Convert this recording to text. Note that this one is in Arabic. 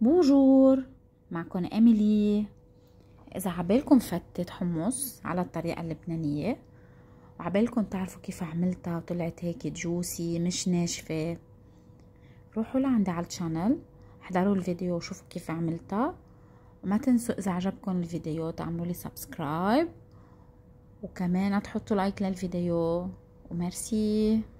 بونجور معكم اميلي اذا عبالكم فتت حمص على الطريقه اللبنانيه وعبالكم تعرفوا كيف عملتها وطلعت هيك جوسي مش ناشفه روحوا لعندي على الشانل احضروا الفيديو وشوفوا كيف عملتها وما تنسوا اذا عجبكم الفيديو تعملوا لي سبسكرايب وكمان تحطوا لايك للفيديو وميرسي